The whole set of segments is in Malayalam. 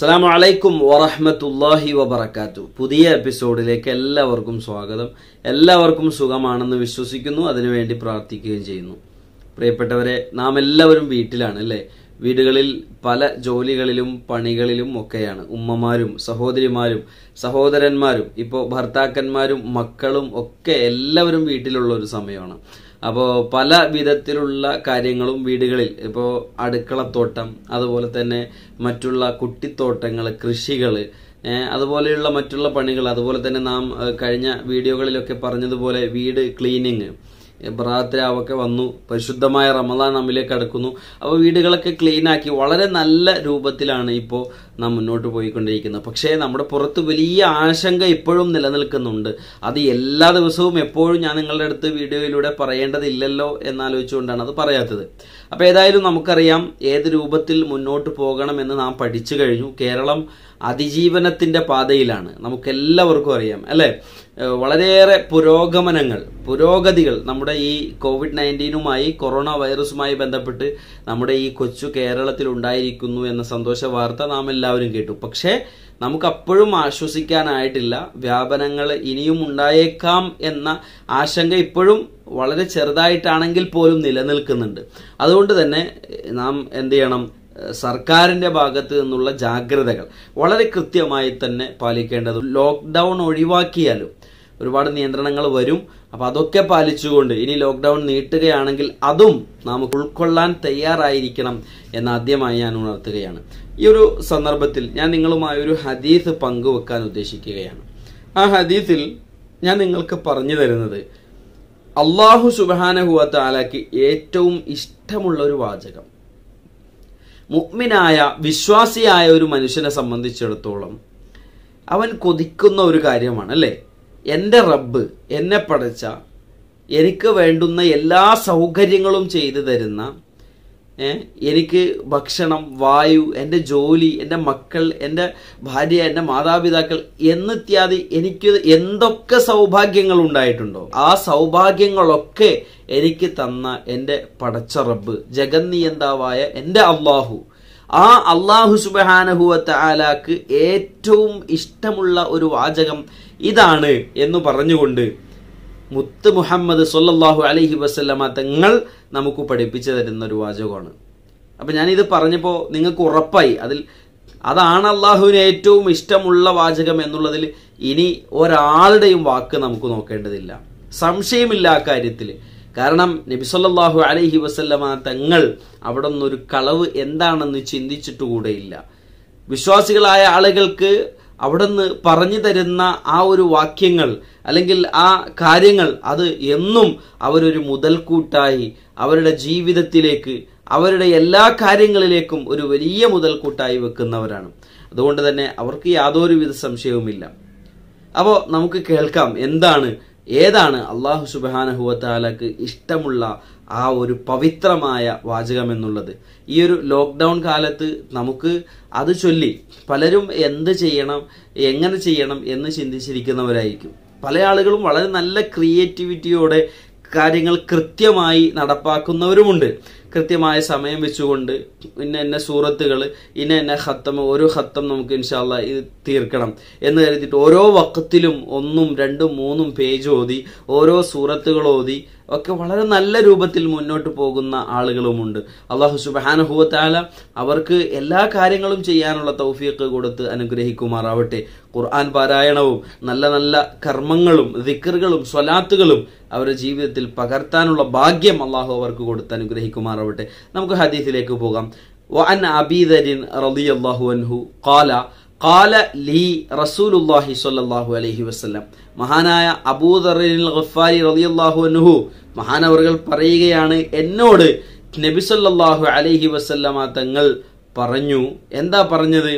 അസ്സാം വലൈക്കും വറഹമത്തല്ലാഹി വബർക്കാത്തു പുതിയ എപ്പിസോഡിലേക്ക് എല്ലാവർക്കും സ്വാഗതം എല്ലാവർക്കും സുഖമാണെന്ന് വിശ്വസിക്കുന്നു അതിനുവേണ്ടി പ്രാർത്ഥിക്കുകയും ചെയ്യുന്നു പ്രിയപ്പെട്ടവരെ നാം എല്ലാവരും വീട്ടിലാണ് അല്ലേ വീടുകളിൽ പല ജോലികളിലും പണികളിലും ഒക്കെയാണ് ഉമ്മമാരും സഹോദരിമാരും സഹോദരന്മാരും ഇപ്പോൾ ഭർത്താക്കന്മാരും മക്കളും ഒക്കെ എല്ലാവരും വീട്ടിലുള്ള ഒരു സമയമാണ് അപ്പോൾ പല വിധത്തിലുള്ള കാര്യങ്ങളും വീടുകളിൽ ഇപ്പോൾ അടുക്കളത്തോട്ടം അതുപോലെ തന്നെ മറ്റുള്ള കുട്ടിത്തോട്ടങ്ങൾ കൃഷികൾ അതുപോലെയുള്ള മറ്റുള്ള പണികൾ അതുപോലെ തന്നെ നാം കഴിഞ്ഞ വീഡിയോകളിലൊക്കെ പറഞ്ഞതുപോലെ വീട് ക്ലീനിങ് പ്രാർത്ഥനയൊക്കെ വന്നു പരിശുദ്ധമായ റമദാൻ നമ്മിലേക്ക് അടുക്കുന്നു അപ്പോൾ വീടുകളൊക്കെ ക്ലീൻ ആക്കി വളരെ നല്ല രൂപത്തിലാണ് ഇപ്പോൾ നാം മുന്നോട്ട് പോയിക്കൊണ്ടിരിക്കുന്നത് പക്ഷേ നമ്മുടെ പുറത്ത് വലിയ ആശങ്ക ഇപ്പോഴും നിലനിൽക്കുന്നുണ്ട് അത് എല്ലാ ദിവസവും എപ്പോഴും ഞാൻ നിങ്ങളുടെ അടുത്ത് വീഡിയോയിലൂടെ പറയേണ്ടതില്ലല്ലോ എന്നാലോചിച്ചുകൊണ്ടാണ് അത് പറയാത്തത് അപ്പോൾ ഏതായാലും നമുക്കറിയാം ഏത് രൂപത്തിൽ മുന്നോട്ട് പോകണമെന്ന് നാം പഠിച്ചു കഴിഞ്ഞു കേരളം അതിജീവനത്തിൻ്റെ പാതയിലാണ് നമുക്കെല്ലാവർക്കും അറിയാം അല്ലേ വളരെയേറെ പുരോഗമനങ്ങൾ പുരോഗതികൾ നമ്മുടെ ഈ കോവിഡ് നയൻറ്റീനുമായി കൊറോണ വൈറസുമായി ബന്ധപ്പെട്ട് നമ്മുടെ ഈ കൊച്ചു കേരളത്തിൽ ഉണ്ടായിരിക്കുന്നു എന്ന സന്തോഷ വാർത്ത നാം എല്ലാവരും കേട്ടു പക്ഷേ നമുക്ക് അപ്പോഴും ആശ്വസിക്കാനായിട്ടില്ല വ്യാപനങ്ങൾ ഇനിയും ഉണ്ടായേക്കാം എന്ന ആശങ്ക ഇപ്പോഴും വളരെ ചെറുതായിട്ടാണെങ്കിൽ പോലും നിലനിൽക്കുന്നുണ്ട് അതുകൊണ്ട് തന്നെ നാം എന്ത് ചെയ്യണം സർക്കാരിന്റെ ഭാഗത്ത് നിന്നുള്ള ജാഗ്രതകൾ വളരെ കൃത്യമായി തന്നെ പാലിക്കേണ്ടത് ലോക്ക്ഡൗൺ ഒഴിവാക്കിയാലും ഒരുപാട് നിയന്ത്രണങ്ങൾ വരും അപ്പോൾ അതൊക്കെ പാലിച്ചുകൊണ്ട് ഇനി ലോക്ക്ഡൗൺ നീട്ടുകയാണെങ്കിൽ അതും നാം ഉൾക്കൊള്ളാൻ തയ്യാറായിരിക്കണം എന്ന് ആദ്യമായി ഞാൻ ഉണർത്തുകയാണ് ഈ ഒരു സന്ദർഭത്തിൽ ഞാൻ നിങ്ങളുമായി ഒരു ഹദീസ് പങ്കുവെക്കാൻ ഉദ്ദേശിക്കുകയാണ് ആ ഹദീസിൽ ഞാൻ നിങ്ങൾക്ക് പറഞ്ഞു തരുന്നത് അള്ളാഹു സുബാനഹുവാത്ത ആലാക്ക് ഏറ്റവും ഇഷ്ടമുള്ള ഒരു വാചകം മുഗ്മിനായ വിശ്വാസിയായ ഒരു മനുഷ്യനെ സംബന്ധിച്ചിടത്തോളം അവൻ കൊതിക്കുന്ന ഒരു കാര്യമാണ് അല്ലേ എൻ്റെ റബ്ബ് എന്നെ പടച്ച എനിക്ക് വേണ്ടുന്ന എല്ലാ സൗകര്യങ്ങളും ചെയ്തു തരുന്ന എനിക്ക് ഭക്ഷണം വായു എൻ്റെ ജോലി എൻ്റെ മക്കൾ എൻ്റെ ഭാര്യ എൻ്റെ മാതാപിതാക്കൾ എന്നിത്യാദി എനിക്ക് എന്തൊക്കെ സൗഭാഗ്യങ്ങൾ ഉണ്ടായിട്ടുണ്ടോ ആ സൗഭാഗ്യങ്ങളൊക്കെ എനിക്ക് തന്ന എൻ്റെ പടച്ച റബ്ബ് ജഗന്നിയന്താവായ എൻ്റെ അള്ളാഹു ആ അള്ളാഹു സുബഹാനഹുവത്ത ആലാക്ക് ഏറ്റവും ഇഷ്ടമുള്ള ഒരു വാചകം ഇതാണ് എന്ന് പറഞ്ഞുകൊണ്ട് മുത്ത് മുഹമ്മദ് സൊല്ലാഹു അലഹി വസ്ലമ തങ്ങൾ നമുക്ക് പഠിപ്പിച്ചു തരുന്ന ഒരു വാചകമാണ് അപ്പം ഞാനിത് പറഞ്ഞപ്പോൾ നിങ്ങൾക്ക് ഉറപ്പായി അതിൽ അതാണ് അള്ളാഹുവിന് ഏറ്റവും ഇഷ്ടമുള്ള വാചകം എന്നുള്ളതിൽ ഇനി ഒരാളുടെയും വാക്ക് നമുക്ക് നോക്കേണ്ടതില്ല സംശയമില്ല ആ കാര്യത്തിൽ കാരണം നബിസൊല്ലാഹു അലൈഹി വസല്ലമ തങ്ങൾ അവിടെ നിന്നൊരു കളവ് എന്താണെന്ന് ചിന്തിച്ചിട്ടുകൂടെയില്ല വിശ്വാസികളായ ആളുകൾക്ക് അവിടുന്ന് പറഞ്ഞു തരുന്ന ആ ഒരു വാക്യങ്ങൾ അല്ലെങ്കിൽ ആ കാര്യങ്ങൾ അത് എന്നും അവരൊരു മുതൽക്കൂട്ടായി അവരുടെ ജീവിതത്തിലേക്ക് അവരുടെ എല്ലാ കാര്യങ്ങളിലേക്കും ഒരു വലിയ മുതൽക്കൂട്ടായി വെക്കുന്നവരാണ് അതുകൊണ്ട് തന്നെ അവർക്ക് യാതൊരുവിധ സംശയവുമില്ല അപ്പോൾ നമുക്ക് കേൾക്കാം എന്താണ് ഏതാണ് അള്ളാഹു സുബാനഹുവത്താലക്ക് ഇഷ്ടമുള്ള ആ ഒരു പവിത്രമായ വാചകം എന്നുള്ളത് ഈ ഒരു ലോക്ക്ഡൗൺ കാലത്ത് നമുക്ക് അത് ചൊല്ലി പലരും എന്ത് ചെയ്യണം എങ്ങനെ ചെയ്യണം എന്ന് ചിന്തിച്ചിരിക്കുന്നവരായിരിക്കും പല ആളുകളും വളരെ നല്ല ക്രിയേറ്റിവിറ്റിയോടെ കാര്യങ്ങൾ കൃത്യമായി നടപ്പാക്കുന്നവരുമുണ്ട് കൃത്യമായ സമയം വെച്ചുകൊണ്ട് ഇന്ന ഇന്ന സൂറത്തുകൾ ഇന്ന ഇന്ന ഹത്തം ഓരോ ഹത്തം നമുക്ക് ഇൻഷാല്ല ഇത് തീർക്കണം എന്ന് കരുതിയിട്ട് ഓരോ വക്കത്തിലും ഒന്നും രണ്ടും മൂന്നും പേജ് ഓതി ഓരോ സൂറത്തുകൾ ഓതി ഒക്കെ വളരെ നല്ല രൂപത്തിൽ മുന്നോട്ട് പോകുന്ന ആളുകളുമുണ്ട് അള്ളാഹു സുബാനുഭവത്താല അവർക്ക് എല്ലാ കാര്യങ്ങളും ചെയ്യാനുള്ള തൗഫീഖ് കൊടുത്ത് അനുഗ്രഹിക്കുമാറാവട്ടെ ഖുർആൻ പാരായണവും നല്ല നല്ല കർമ്മങ്ങളും ദിക്കറുകളും സ്വലാത്തുകളും അവരുടെ ജീവിതത്തിൽ പകർത്താനുള്ള ഭാഗ്യം അള്ളാഹു അവർക്ക് കൊടുത്ത് അനുഗ്രഹിക്കുമാറാവട്ടെ നമുക്ക് ഹദീസിലേക്ക് പോകാം وعن أبي ذر رضي الله عنه قال قال لي رسول الله صلى الله عليه وسلم മഹാനായ അബൂദറിൽ ഗഫാരി റളിയല്ലാഹു അൻഹു മഹാനവറുകൾ പറയുകയാണ് എന്നോട് നബി സല്ലല്ലാഹു അലൈഹി വസല്ലമ തങ്ങൾ പറഞ്ഞു എന്താ പറഞ്ഞത്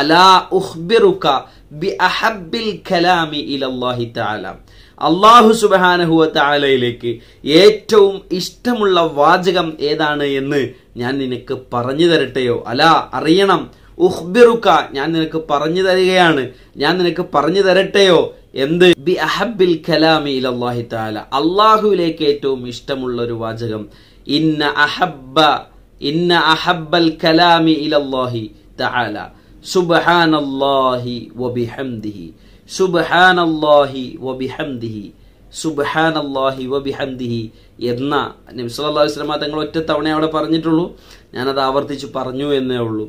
അലാ ഉഖ്ബിറുക ബി അഹബ്ബിൽ കലാമി ഇലല്ലാഹി തആല അള്ളാഹു സുബഹാനഹുവത്താലയിലേക്ക് ഏറ്റവും ഇഷ്ടമുള്ള വാചകം ഏതാണ് എന്ന് ഞാൻ നിനക്ക് പറഞ്ഞു തരട്ടെയോ അല അറിയണം ഉഹ്ബിറുക്ക ഞാൻ നിനക്ക് പറഞ്ഞു തരികയാണ് ഞാൻ നിനക്ക് പറഞ്ഞു തരട്ടെയോ എന്ത് ബി അഹബിൽ കലാമി ഇലല്ലാഹി താല അള്ളാഹുവിലേക്ക് ഏറ്റവും ഇഷ്ടമുള്ള ഒരു വാചകം ഇന്ന അഹബ്ബ ഇന്ന അഹബ്ബൽ കലാമി ഇലാഹി താല സുബഹാനല്ലാഹി വബിഹംദിഹി സുബ്ഹാനല്ലാഹി വബിഹംദിഹി സുബ്ഹാനല്ലാഹി വബിഹംദിഹി എന്ന നബ്സല്ലാ വസ്ലമ തങ്ങൾ ഒറ്റ തവണ അവിടെ പറഞ്ഞിട്ടുള്ളൂ ഞാനത് ആവർത്തിച്ച് പറഞ്ഞു എന്നേ ഉള്ളൂ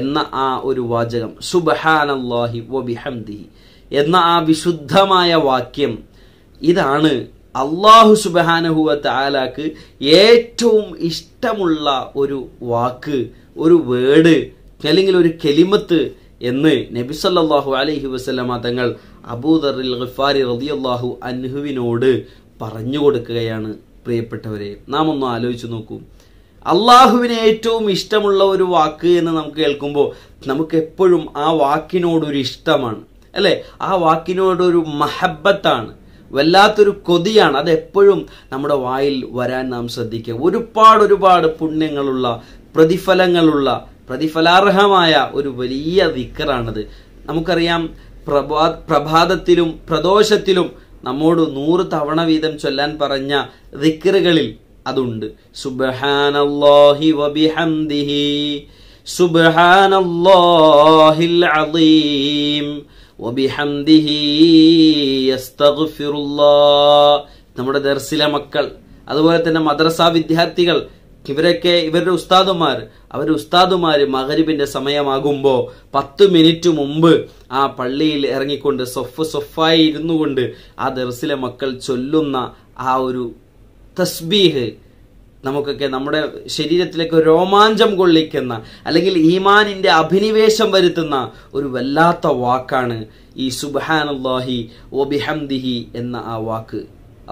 എന്ന ആ ഒരു വാചകം സുബ്ഹാനല്ലാഹി വബിഹംദിഹി എന്ന ആ വിശുദ്ധമായ വാക്യം ഇതാണ് അള്ളാഹു സുബഹാനഹുവ താലാക്ക് ഏറ്റവും ഇഷ്ടമുള്ള ഒരു വാക്ക് ഒരു വേഡ് അല്ലെങ്കിൽ ഒരു കെലിമത്ത് എന്ന് നബിസല്ലാഹു അലൈഹി വസ്ലമ തങ്ങൾ അബൂദറിൽ ഗിഫാരി റതിയല്ലാഹു അൻഹുവിനോട് പറഞ്ഞു കൊടുക്കുകയാണ് പ്രിയപ്പെട്ടവരെ നാം ഒന്ന് ആലോചിച്ചു നോക്കൂ അള്ളാഹുവിന് ഏറ്റവും ഇഷ്ടമുള്ള ഒരു വാക്ക് എന്ന് നമുക്ക് കേൾക്കുമ്പോൾ നമുക്ക് എപ്പോഴും ആ വാക്കിനോടൊരു ഇഷ്ടമാണ് അല്ലേ ആ വാക്കിനോടൊരു മഹബത്താണ് വല്ലാത്തൊരു കൊതിയാണ് അതെപ്പോഴും നമ്മുടെ വായിൽ വരാൻ നാം ശ്രദ്ധിക്കുക ഒരുപാട് ഒരുപാട് പുണ്യങ്ങളുള്ള പ്രതിഫലങ്ങളുള്ള പ്രതിഫലാർഹമായ ഒരു വലിയ ദിക്കറാണത് നമുക്കറിയാം പ്രഭാ പ്രഭാതത്തിലും പ്രദോഷത്തിലും നമ്മോട് നൂറ് തവണ വീതം ചൊല്ലാൻ പറഞ്ഞ ദിക്കറുകളിൽ അതുണ്ട് വബിഹംദിഹി വബിഹംദിഹി നമ്മുടെ ദർസിലെ മക്കൾ അതുപോലെ തന്നെ മദ്രസ വിദ്യാർത്ഥികൾ ഇവരൊക്കെ ഇവരുടെ ഉസ്താദുമാർ അവരുടെ ഉസ്താദുമാർ മഹരിബിന്റെ സമയമാകുമ്പോൾ പത്ത് മിനിറ്റ് മുമ്പ് ആ പള്ളിയിൽ ഇറങ്ങിക്കൊണ്ട് സൊഫ് സൊഫായി ഇരുന്നു കൊണ്ട് ആ ദർസിലെ മക്കൾ ചൊല്ലുന്ന ആ ഒരു തസ്ബീഹ് നമുക്കൊക്കെ നമ്മുടെ ശരീരത്തിലേക്ക് രോമാഞ്ചം കൊള്ളിക്കുന്ന അല്ലെങ്കിൽ ഈമാനിന്റെ അഭിനിവേശം വരുത്തുന്ന ഒരു വല്ലാത്ത വാക്കാണ് ഈ അള്ളാഹി ഒബിഹംദിഹി എന്ന ആ വാക്ക്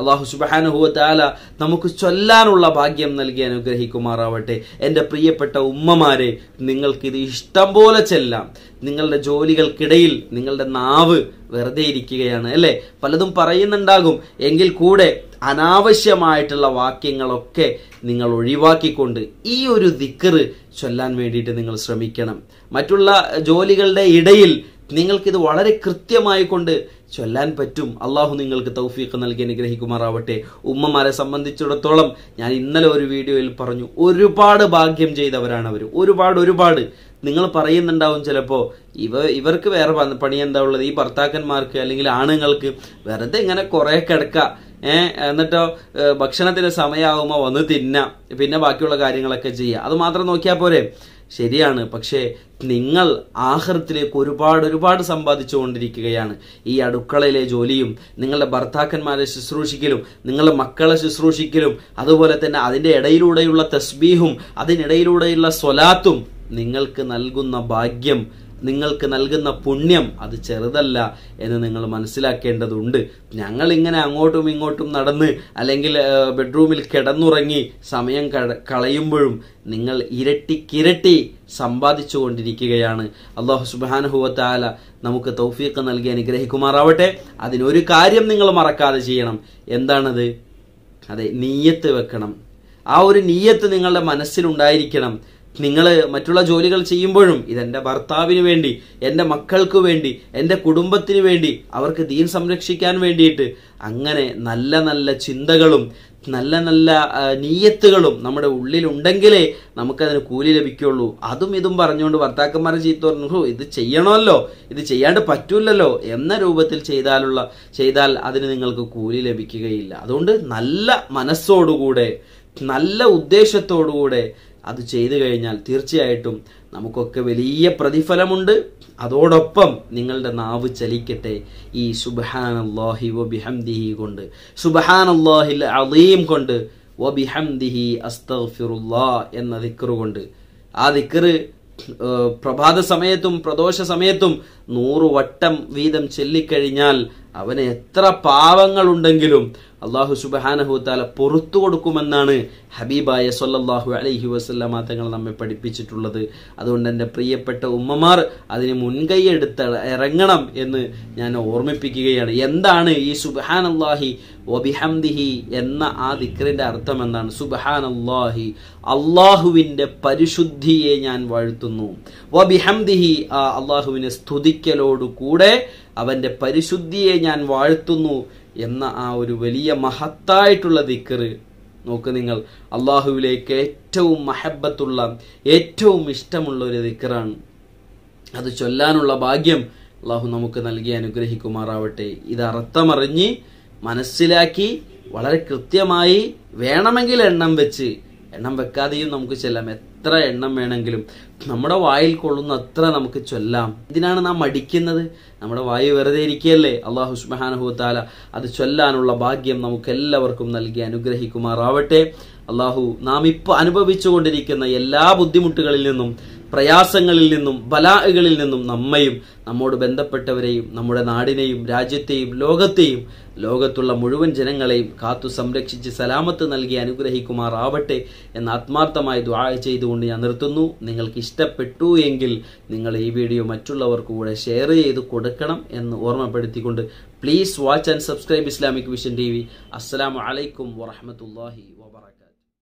അള്ളാഹു സുബാനുഹുവത്താല നമുക്ക് ചൊല്ലാനുള്ള ഭാഗ്യം നൽകി അനുഗ്രഹിക്കുമാറാവട്ടെ എൻ്റെ പ്രിയപ്പെട്ട ഉമ്മമാരെ നിങ്ങൾക്കിത് ഇഷ്ടം പോലെ ചെല്ലാം നിങ്ങളുടെ ജോലികൾക്കിടയിൽ നിങ്ങളുടെ നാവ് വെറുതെ ഇരിക്കുകയാണ് അല്ലേ പലതും പറയുന്നുണ്ടാകും എങ്കിൽ കൂടെ അനാവശ്യമായിട്ടുള്ള വാക്യങ്ങളൊക്കെ നിങ്ങൾ ഒഴിവാക്കിക്കൊണ്ട് ഈ ഒരു ദിക്കറ് ചൊല്ലാൻ വേണ്ടിയിട്ട് നിങ്ങൾ ശ്രമിക്കണം മറ്റുള്ള ജോലികളുടെ ഇടയിൽ നിങ്ങൾക്കിത് വളരെ കൃത്യമായി കൊണ്ട് ചൊല്ലാൻ പറ്റും അള്ളാഹു നിങ്ങൾക്ക് തൗഫീഖ് നൽകി അനുഗ്രഹിക്കുമാറാവട്ടെ ഉമ്മമാരെ സംബന്ധിച്ചിടത്തോളം ഞാൻ ഇന്നലെ ഒരു വീഡിയോയിൽ പറഞ്ഞു ഒരുപാട് ഭാഗ്യം ചെയ്തവരാണ് അവർ ഒരുപാട് ഒരുപാട് നിങ്ങൾ പറയുന്നുണ്ടാവും ചിലപ്പോൾ ഇവ ഇവർക്ക് വേറെ പണി എന്താ ഉള്ളത് ഈ ഭർത്താക്കന്മാർക്ക് അല്ലെങ്കിൽ ആണുങ്ങൾക്ക് വെറുതെ ഇങ്ങനെ കുറെ കിടക്ക ഏഹ് എന്നിട്ടോ ഭക്ഷണത്തിന് സമയമാകുമ്പോൾ വന്ന് തിന്നാം പിന്നെ ബാക്കിയുള്ള കാര്യങ്ങളൊക്കെ ചെയ്യുക അത് മാത്രം നോക്കിയാൽ പോരെ ശരിയാണ് പക്ഷേ നിങ്ങൾ ആഹൃത്തിലേക്ക് ഒരുപാട് ഒരുപാട് സമ്പാദിച്ചുകൊണ്ടിരിക്കുകയാണ് ഈ അടുക്കളയിലെ ജോലിയും നിങ്ങളുടെ ഭർത്താക്കന്മാരെ ശുശ്രൂഷിക്കലും നിങ്ങളുടെ മക്കളെ ശുശ്രൂഷിക്കലും അതുപോലെ തന്നെ അതിൻ്റെ ഇടയിലൂടെയുള്ള തസ്ബീഹും അതിനിടയിലൂടെയുള്ള സ്വലാത്തും നിങ്ങൾക്ക് നൽകുന്ന ഭാഗ്യം നിങ്ങൾക്ക് നൽകുന്ന പുണ്യം അത് ചെറുതല്ല എന്ന് നിങ്ങൾ മനസ്സിലാക്കേണ്ടതുണ്ട് ഞങ്ങൾ ഇങ്ങനെ അങ്ങോട്ടും ഇങ്ങോട്ടും നടന്ന് അല്ലെങ്കിൽ ബെഡ്റൂമിൽ കിടന്നുറങ്ങി സമയം കളയുമ്പോഴും നിങ്ങൾ ഇരട്ടി കിരട്ടി സമ്പാദിച്ചു കൊണ്ടിരിക്കുകയാണ് അള്ളാഹു സുബാനുഹുവത്താല നമുക്ക് തൗഫീഖ് നൽകി അനുഗ്രഹിക്കുമാറാവട്ടെ അതിനൊരു കാര്യം നിങ്ങൾ മറക്കാതെ ചെയ്യണം എന്താണത് അതെ നീയത്ത് വെക്കണം ആ ഒരു നീയത്ത് നിങ്ങളുടെ മനസ്സിലുണ്ടായിരിക്കണം നിങ്ങൾ മറ്റുള്ള ജോലികൾ ചെയ്യുമ്പോഴും ഇതെൻ്റെ ഭർത്താവിന് വേണ്ടി എൻ്റെ മക്കൾക്ക് വേണ്ടി എൻ്റെ കുടുംബത്തിന് വേണ്ടി അവർക്ക് ദീൻ സംരക്ഷിക്കാൻ വേണ്ടിയിട്ട് അങ്ങനെ നല്ല നല്ല ചിന്തകളും നല്ല നല്ല നീയത്തുകളും നമ്മുടെ ഉള്ളിലുണ്ടെങ്കിലേ നമുക്കതിന് കൂലി ലഭിക്കുള്ളൂ അതും ഇതും പറഞ്ഞുകൊണ്ട് ഭർത്താക്കന്മാരെ ചീത്ത പറഞ്ഞു ഇത് ചെയ്യണമല്ലോ ഇത് ചെയ്യാണ്ട് പറ്റൂലല്ലോ എന്ന രൂപത്തിൽ ചെയ്താലുള്ള ചെയ്താൽ അതിന് നിങ്ങൾക്ക് കൂലി ലഭിക്കുകയില്ല അതുകൊണ്ട് നല്ല മനസ്സോടുകൂടെ നല്ല ഉദ്ദേശത്തോടുകൂടെ അത് ചെയ്തു കഴിഞ്ഞാൽ തീർച്ചയായിട്ടും നമുക്കൊക്കെ വലിയ പ്രതിഫലമുണ്ട് അതോടൊപ്പം നിങ്ങളുടെ നാവ് ചലിക്കട്ടെ ഈ സുബഹാനല്ലാഹി വബിഹംദിഹി കൊണ്ട് സുബഹാനല്ലാഹിൽ അലീം കൊണ്ട് വബിഹംദിഹി അസ്തഫിറുല്ലാ എന്ന ദിക്കറ് കൊണ്ട് ആ ദിക്കറ് പ്രഭാത സമയത്തും പ്രദോഷ സമയത്തും നൂറ് വട്ടം വീതം ചൊല്ലിക്കഴിഞ്ഞാൽ അവന് എത്ര പാവങ്ങളുണ്ടെങ്കിലും അള്ളാഹു സുബഹാനഹുത്താല പുറത്തു കൊടുക്കുമെന്നാണ് ഹബീബായ സൊല്ലാഹു അലൈഹി വസ്ല്ല തങ്ങൾ നമ്മെ പഠിപ്പിച്ചിട്ടുള്ളത് അതുകൊണ്ട് എൻ്റെ പ്രിയപ്പെട്ട ഉമ്മമാർ അതിന് മുൻകൈയെടുത്ത് ഇറങ്ങണം എന്ന് ഞാൻ ഓർമ്മിപ്പിക്കുകയാണ് എന്താണ് ഈ സുബഹാൻ അള്ളാഹി ഒബിഹംദിഹി എന്ന ആ ദിക്റിന്റെ അർത്ഥം എന്താണ് സുബഹാൻ അള്ളാഹി അള്ളാഹുവിൻ്റെ പരിശുദ്ധിയെ ഞാൻ വാഴ്ത്തുന്നു ഒബിഹംദിഹി ആ അള്ളാഹുവിനെ സ്തുതിക്കലോടുകൂടെ കൂടെ അവൻ്റെ പരിശുദ്ധിയെ ഞാൻ വാഴ്ത്തുന്നു എന്ന ആ ഒരു വലിയ മഹത്തായിട്ടുള്ള ദിക്കറ് നോക്ക് നിങ്ങൾ അള്ളാഹുവിലേക്ക് ഏറ്റവും മഹബത്തുള്ള ഏറ്റവും ഇഷ്ടമുള്ള ഒരു ദിക്കറാണ് അത് ചൊല്ലാനുള്ള ഭാഗ്യം അള്ളാഹു നമുക്ക് നൽകി അനുഗ്രഹിക്കുമാറാവട്ടെ ഇത് അർത്ഥമറിഞ്ഞ് മനസ്സിലാക്കി വളരെ കൃത്യമായി വേണമെങ്കിൽ എണ്ണം വെച്ച് എണ്ണം വെക്കാതെയും നമുക്ക് ചെല്ലാം എത്ര എണ്ണം വേണമെങ്കിലും നമ്മുടെ വായിൽ കൊള്ളുന്ന അത്ര നമുക്ക് ചൊല്ലാം ഇതിനാണ് നാം മടിക്കുന്നത് നമ്മുടെ വായു വെറുതെ ഇരിക്കുകയല്ലേ അള്ളാഹു സുബാനഹുത്താല അത് ചൊല്ലാനുള്ള ഭാഗ്യം നമുക്ക് എല്ലാവർക്കും നൽകി അനുഗ്രഹിക്കുമാറാവട്ടെ അള്ളാഹു നാം ഇപ്പോൾ അനുഭവിച്ചുകൊണ്ടിരിക്കുന്ന എല്ലാ ബുദ്ധിമുട്ടുകളിൽ നിന്നും പ്രയാസങ്ങളിൽ നിന്നും ബലാഹകളിൽ നിന്നും നമ്മയും നമ്മോട് ബന്ധപ്പെട്ടവരെയും നമ്മുടെ നാടിനെയും രാജ്യത്തെയും ലോകത്തെയും ലോകത്തുള്ള മുഴുവൻ ജനങ്ങളെയും കാത്തു സംരക്ഷിച്ച് സലാമത്ത് നൽകി അനുഗ്രഹിക്കുമാറാവട്ടെ എന്ന് ആത്മാർത്ഥമായി ദ്വാ ചെയ്തുകൊണ്ട് ഞാൻ നിർത്തുന്നു നിങ്ങൾക്ക് ഇഷ്ടപ്പെട്ടു എങ്കിൽ നിങ്ങൾ ഈ വീഡിയോ മറ്റുള്ളവർക്ക് കൂടെ ഷെയർ ചെയ്ത് കൊടുക്കണം എന്ന് ഓർമ്മപ്പെടുത്തിക്കൊണ്ട് please watch and subscribe Islamic Vision T V അസ്സാം വലൈക്കും വറഹമത്തല്ലാഹി